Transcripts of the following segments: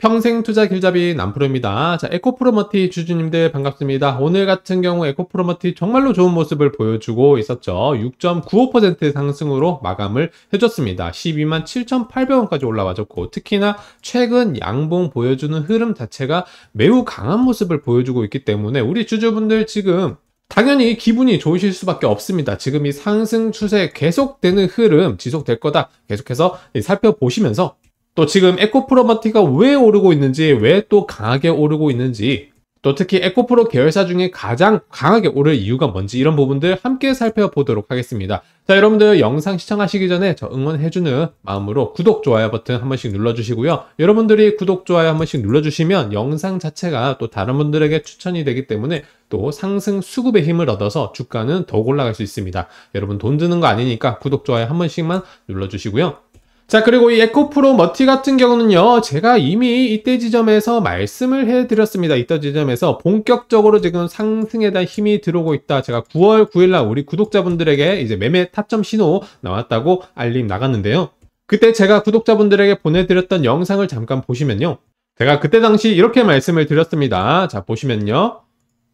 평생 투자 길잡이 남프로입니다. 자, 에코프로머티 주주님들 반갑습니다. 오늘 같은 경우 에코프로머티 정말로 좋은 모습을 보여주고 있었죠. 6.95% 상승으로 마감을 해줬습니다. 12만 7,800원까지 올라와줬고 특히나 최근 양봉 보여주는 흐름 자체가 매우 강한 모습을 보여주고 있기 때문에 우리 주주분들 지금 당연히 기분이 좋으실 수밖에 없습니다. 지금 이 상승 추세 계속되는 흐름 지속될 거다. 계속해서 살펴보시면서 또 지금 에코프로마티가왜 오르고 있는지 왜 또 강하게 오르고 있는지 또 특히 에코프로 계열사 중에 가장 강하게 오를 이유가 뭔지 이런 부분들 함께 살펴보도록 하겠습니다. 자 여러분들 영상 시청하시기 전에 저 응원해주는 마음으로 구독, 좋아요 버튼 한 번씩 눌러주시고요. 여러분들이 구독, 좋아요 한 번씩 눌러주시면 영상 자체가 또 다른 분들에게 추천이 되기 때문에 또 상승 수급의 힘을 얻어서 주가는 더욱 올라갈 수 있습니다. 여러분 돈 드는 거 아니니까 구독, 좋아요 한 번씩만 눌러주시고요. 자 그리고 이 에코프로 머티 같은 경우는요 제가 이미 이때 지점에서 말씀을 해드렸습니다 이때 지점에서 본격적으로 지금 상승에 대한 힘이 들어오고 있다 제가 9월 9일날 우리 구독자분들에게 이제 매매 타점 신호 나왔다고 알림 나갔는데요 그때 제가 구독자분들에게 보내드렸던 영상을 잠깐 보시면요 제가 그때 당시 이렇게 말씀을 드렸습니다 자 보시면요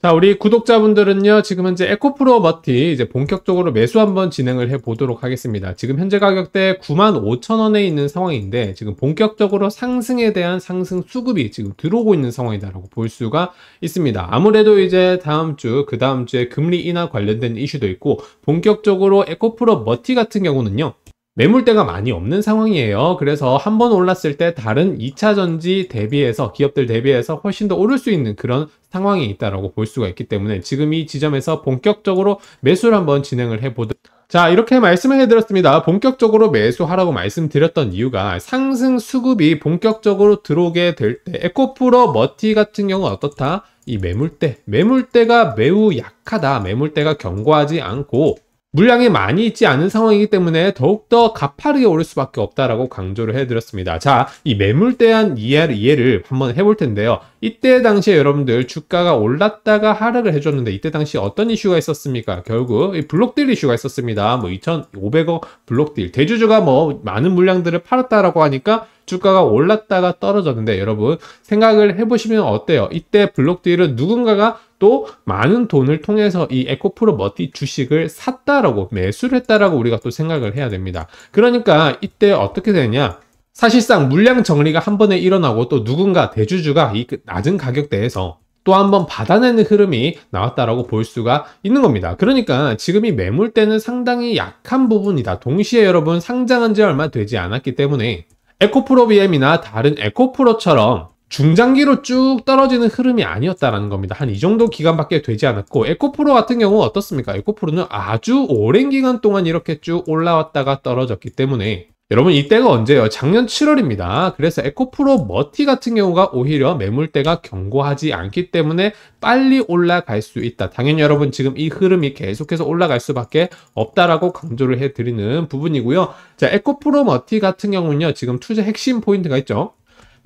자, 우리 구독자분들은요, 지금 현재 에코프로 버티 이제 본격적으로 매수 한번 진행을 해 보도록 하겠습니다. 지금 현재 가격대 95,000원에 있는 상황인데, 지금 본격적으로 상승에 대한 상승 수급이 지금 들어오고 있는 상황이다라고 볼 수가 있습니다. 아무래도 이제 다음 주, 그 다음 주에 금리 인하 관련된 이슈도 있고, 본격적으로 에코프로 버티 같은 경우는요, 매물대가 많이 없는 상황이에요. 그래서 한 번 올랐을 때 다른 2차 전지 대비해서 기업들 대비해서 훨씬 더 오를 수 있는 그런 상황이 있다라고 볼 수가 있기 때문에 지금 이 지점에서 본격적으로 매수를 한번 진행을 해보도록 자 이렇게 말씀을 해드렸습니다. 본격적으로 매수하라고 말씀드렸던 이유가 상승 수급이 본격적으로 들어오게 될 때 에코프로 머티 같은 경우는 어떻다? 이 매물대, 매물대가 매우 약하다. 매물대가 견고하지 않고 물량이 많이 있지 않은 상황이기 때문에 더욱더 가파르게 오를 수밖에 없다라고 강조를 해드렸습니다. 자, 이 매물 대한 이해를, 이해를 한번 해볼 텐데요. 이때 당시에 여러분들 주가가 올랐다가 하락을 해줬는데 이때 당시 어떤 이슈가 있었습니까? 결국 이 블록딜 이슈가 있었습니다. 뭐 2,500억 블록딜. 대주주가 뭐 많은 물량들을 팔았다라고 하니까 주가가 올랐다가 떨어졌는데 여러분 생각을 해보시면 어때요? 이때 블록 딜은 누군가가 또 많은 돈을 통해서 이 에코프로 머티 주식을 샀다라고 매수를 했다라고 우리가 또 생각을 해야 됩니다. 그러니까 이때 어떻게 되냐? 사실상 물량 정리가 한 번에 일어나고 또 누군가 대주주가 이 그 낮은 가격대에서 또 한 번 받아내는 흐름이 나왔다라고 볼 수가 있는 겁니다. 그러니까 지금이 매물대는 상당히 약한 부분이다. 동시에 여러분 상장한 지 얼마 되지 않았기 때문에 에코프로 BM이나 다른 에코프로처럼 중장기로 쭉 떨어지는 흐름이 아니었다라는 겁니다. 한 이 정도 기간밖에 되지 않았고 에코프로 같은 경우 어떻습니까? 에코프로는 아주 오랜 기간 동안 이렇게 쭉 올라왔다가 떨어졌기 때문에 여러분 이때가 언제예요? 작년 7월입니다. 그래서 에코프로 머티 같은 경우가 오히려 매물대가 견고하지 않기 때문에 빨리 올라갈 수 있다. 당연히 여러분 지금 이 흐름이 계속해서 올라갈 수밖에 없다라고 강조를 해드리는 부분이고요. 자, 에코프로 머티 같은 경우는요. 지금 투자 핵심 포인트가 있죠.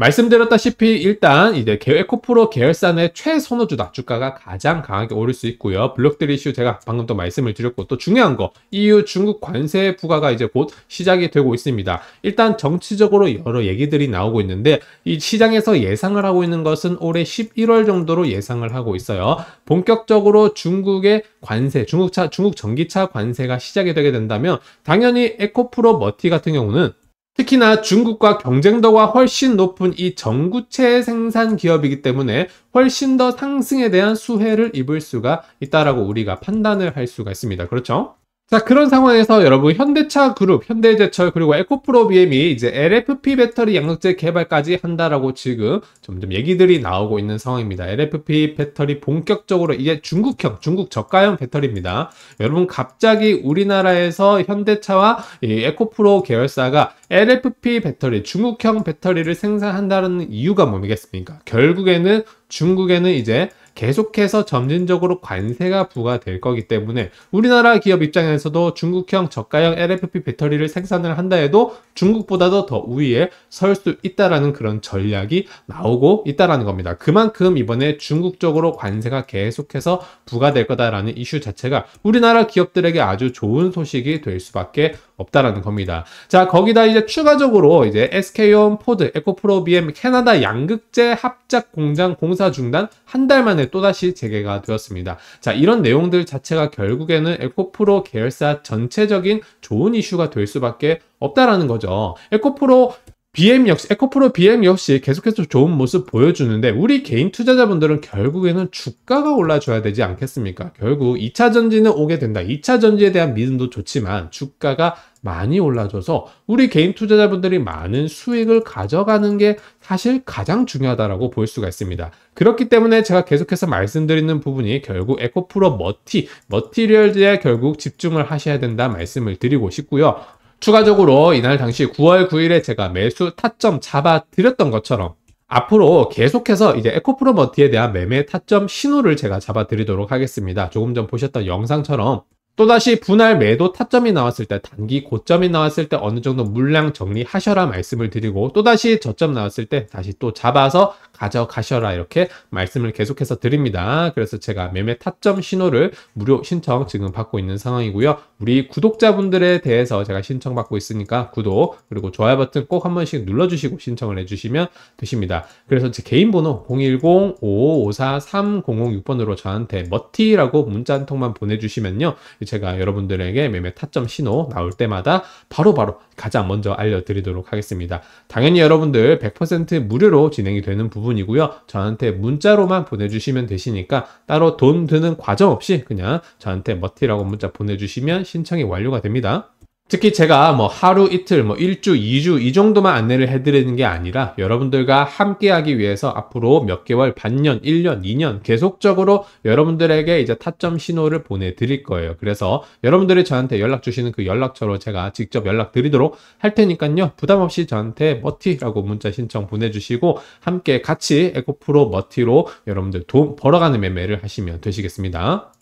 말씀드렸다시피 일단 이제 에코프로 계열사 의 최선호주다. 주가가 가장 강하게 오를 수 있고요. 블록들 이슈 제가 방금 또 말씀을 드렸고 또 중요한 거 EU 중국 관세 부과가 이제 곧 시작이 되고 있습니다. 일단 정치적으로 여러 얘기들이 나오고 있는데 이 시장에서 예상을 하고 있는 것은 올해 11월 정도로 예상을 하고 있어요. 본격적으로 중국의 관세, 중국차, 중국 전기차 관세가 시작이 되게 된다면 당연히 에코프로 머티 같은 경우는 특히나 중국과 경쟁도가 훨씬 높은 이 전구체 생산 기업이기 때문에 훨씬 더 상승에 대한 수혜를 입을 수가 있다라고 우리가 판단을 할 수가 있습니다. 그렇죠? 자 그런 상황에서 여러분 현대차 그룹, 현대제철 그리고 에코프로 비엠이 이제 LFP 배터리 양극재 개발까지 한다라고 지금 점점 얘기들이 나오고 있는 상황입니다. LFP 배터리 본격적으로 이게 중국형, 중국 저가형 배터리입니다. 여러분 갑자기 우리나라에서 현대차와 에코프로 계열사가 LFP 배터리, 중국형 배터리를 생산한다는 이유가 뭡니까? 결국에는 중국에는 이제 계속해서 점진적으로 관세가 부과될 거기 때문에 우리나라 기업 입장에서도 중국형 저가형 LFP 배터리를 생산을 한다 해도 중국보다도 더 우위에 설 수 있다라는 그런 전략이 나오고 있다라는 겁니다. 그만큼 이번에 중국 적으로 관세가 계속해서 부과될 거다라는 이슈 자체가 우리나라 기업들에게 아주 좋은 소식이 될 수밖에 없다라는 겁니다. 자, 거기다 이제 추가적으로 이제 SK온, 포드, 에코프로, BM, 캐나다 양극재 합작 공장 공사 중단 한 달 만에 또다시 재개가 되었습니다. 자, 이런 내용들 자체가 결국에는 에코프로 계열사 전체적인 좋은 이슈가 될 수밖에 없다라는 거죠. 에코프로 BM 역시 에코프로 BM 역시 계속해서 좋은 모습 보여주는데 우리 개인 투자자분들은 결국에는 주가가 올라줘야 되지 않겠습니까? 결국 2차 전지는 오게 된다. 2차 전지에 대한 믿음도 좋지만 주가가 많이 올라줘서 우리 개인 투자자분들이 많은 수익을 가져가는 게 사실 가장 중요하다고볼 수가 있습니다. 그렇기 때문에 제가 계속해서 말씀드리는 부분이 결국 에코프로 머티, 머티리얼즈에 결국 집중을 하셔야 된다 말씀을 드리고 싶고요. 추가적으로 이날 당시 9월 9일에 제가 매수 타점 잡아드렸던 것처럼 앞으로 계속해서 이제 에코프로머티에 대한 매매 타점 신호를 제가 잡아드리도록 하겠습니다. 조금 전 보셨던 영상처럼 또다시 분할 매도 타점이 나왔을 때 단기 고점이 나왔을 때 어느 정도 물량 정리하셔라 말씀을 드리고 또다시 저점 나왔을 때 다시 또 잡아서 가져가셔라 이렇게 말씀을 계속해서 드립니다. 그래서 제가 매매 타점 신호를 무료 신청 지금 받고 있는 상황이고요. 우리 구독자분들에 대해서 제가 신청받고 있으니까 구독 그리고 좋아요 버튼 꼭 한 번씩 눌러주시고 신청을 해주시면 되십니다. 그래서 제 개인 번호 010-5554-3006번으로 저한테 머티라고 문자 한 통만 보내주시면요. 제가 여러분들에게 매매 타점 신호 나올 때마다 바로바로 바로 가장 먼저 알려드리도록 하겠습니다. 당연히 여러분들 100% 무료로 진행이 되는 부분이고요. 저한테 문자로만 보내주시면 되시니까 따로 돈 드는 과정 없이 그냥 저한테 머티라고 문자 보내주시면 신청이 완료가 됩니다. 특히 제가 뭐 하루 이틀 뭐 일주 이주 이 정도만 안내를 해드리는 게 아니라 여러분들과 함께 하기 위해서 앞으로 몇 개월 반년 1년2년 계속적으로 여러분들에게 이제 타점 신호를 보내드릴 거예요 그래서 여러분들이 저한테 연락 주시는 그 연락처로 제가 직접 연락 드리도록 할 테니까요 부담 없이 저한테 머티라고 문자 신청 보내주시고 함께 같이 에코프로 머티로 여러분들 돈 벌어가는 매매를 하시면 되시겠습니다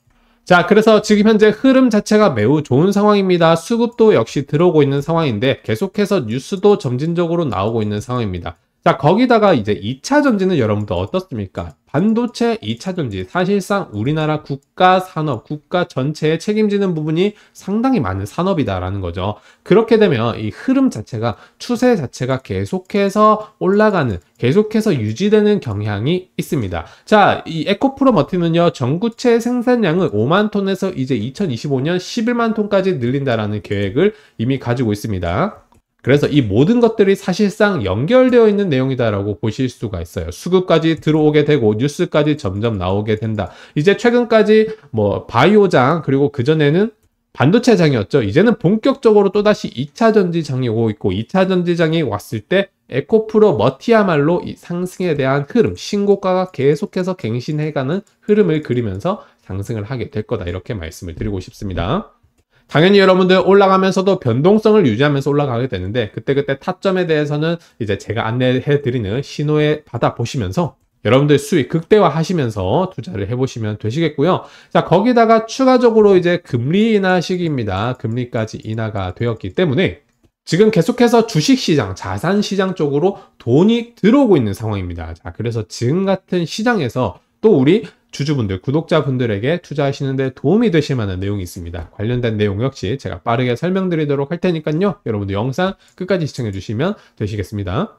자, 그래서 지금 현재 흐름 자체가 매우 좋은 상황입니다. 수급도 역시 들어오고 있는 상황인데 계속해서 뉴스도 점진적으로 나오고 있는 상황입니다. 자 거기다가 이제 2차 전지는 여러분들 어떻습니까? 반도체 2차 전지 사실상 우리나라 국가 산업, 국가 전체에 책임지는 부분이 상당히 많은 산업이다라는 거죠. 그렇게 되면 이 흐름 자체가 추세 자체가 계속해서 올라가는 계속해서 유지되는 경향이 있습니다. 자, 이 에코프로 머티는요. 전구체 생산량을 5만 톤에서 이제 2025년 11만 톤까지 늘린다라는 계획을 이미 가지고 있습니다. 그래서 이 모든 것들이 사실상 연결되어 있는 내용이다라고 보실 수가 있어요. 수급까지 들어오게 되고 뉴스까지 점점 나오게 된다. 이제 최근까지 뭐 바이오장 그리고 그전에는 반도체장이었죠. 이제는 본격적으로 또다시 2차 전지장이 오고 있고 2차 전지장이 왔을 때 에코프로 머티야말로 이 상승에 대한 흐름, 신고가가 계속해서 갱신해가는 흐름을 그리면서 상승을 하게 될 거다. 이렇게 말씀을 드리고 싶습니다. 당연히 여러분들 올라가면서도 변동성을 유지하면서 올라가게 되는데 그때그때 타점에 대해서는 이제 제가 안내해 드리는 신호에 받아 보시면서 여러분들 수익 극대화 하시면서 투자를 해보시면 되시겠고요. 자, 거기다가 추가적으로 이제 금리 인하 시기입니다. 금리까지 인하가 되었기 때문에 지금 계속해서 주식시장, 자산시장 쪽으로 돈이 들어오고 있는 상황입니다. 자, 그래서 지금 같은 시장에서 또 우리 주주분들, 구독자분들에게 투자하시는데 도움이 되실 만한 내용이 있습니다. 관련된 내용 역시 제가 빠르게 설명드리도록 할 테니까요. 여러분들 영상 끝까지 시청해 주시면 되시겠습니다.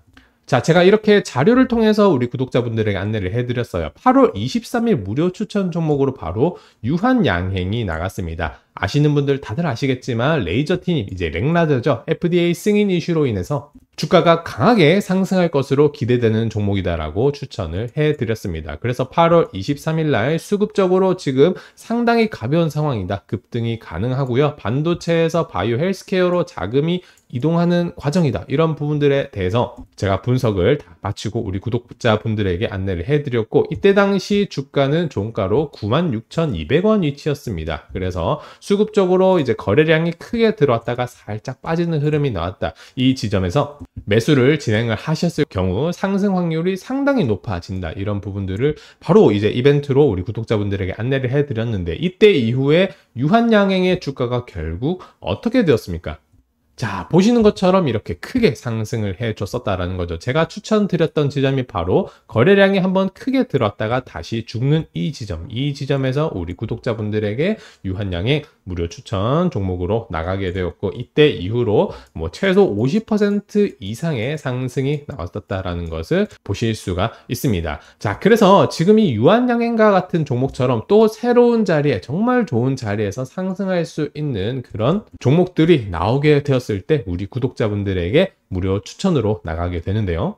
자, 제가 이렇게 자료를 통해서 우리 구독자분들에게 안내를 해드렸어요. 8월 23일 무료 추천 종목으로 바로 유한 양행이 나갔습니다. 아시는 분들 다들 아시겠지만 레이저팀 이제 렉라저죠 FDA 승인 이슈로 인해서 주가가 강하게 상승할 것으로 기대되는 종목이다라고 추천을 해드렸습니다. 그래서 8월 23일 날 수급적으로 지금 상당히 가벼운 상황이다. 급등이 가능하고요. 반도체에서 바이오 헬스케어로 자금이 이동하는 과정이다. 이런 부분들에 대해서 제가 분석을 다 마치고 우리 구독자분들에게 안내를 해드렸고 이때 당시 주가는 종가로 96,200원 위치였습니다. 그래서 수급적으로 이제 거래량이 크게 들어왔다가 살짝 빠지는 흐름이 나왔다. 이 지점에서 매수를 진행을 하셨을 경우 상승 확률이 상당히 높아진다. 이런 부분들을 바로 이제 이벤트로 우리 구독자분들에게 안내를 해드렸는데 이때 이후에 유한 양행의 주가가 결국 어떻게 되었습니까? 자, 보시는 것처럼 이렇게 크게 상승을 해줬었다라는 거죠. 제가 추천드렸던 지점이 바로 거래량이 한번 크게 들었다가 다시 죽는 이 지점. 이 지점에서 우리 구독자분들에게 유한양의 무료 추천 종목으로 나가게 되었고 이때 이후로 뭐 최소 50% 이상의 상승이 나왔었다라는 것을 보실 수가 있습니다. 자, 그래서 지금 이 유한양행과 같은 종목처럼 또 새로운 자리에 정말 좋은 자리에서 상승할 수 있는 그런 종목들이 나오게 되었습니다. 올을때 우리 구독자분들에게 무료 추천으로 나가게 되는데요.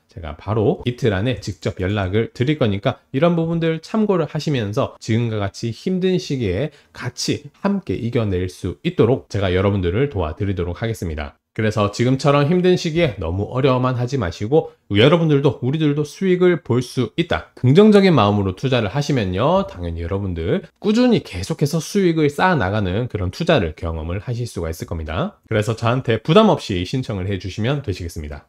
제가 바로 이틀 안에 직접 연락을 드릴 거니까 이런 부분들 참고를 하시면서 지금과 같이 힘든 시기에 같이 함께 이겨낼 수 있도록 제가 여러분들을 도와드리도록 하겠습니다. 그래서 지금처럼 힘든 시기에 너무 어려워만 하지 마시고 여러분들도 우리들도 수익을 볼 수 있다. 긍정적인 마음으로 투자를 하시면요. 당연히 여러분들 꾸준히 계속해서 수익을 쌓아 나가는 그런 투자를 경험을 하실 수가 있을 겁니다. 그래서 저한테 부담 없이 신청을 해 주시면 되시겠습니다.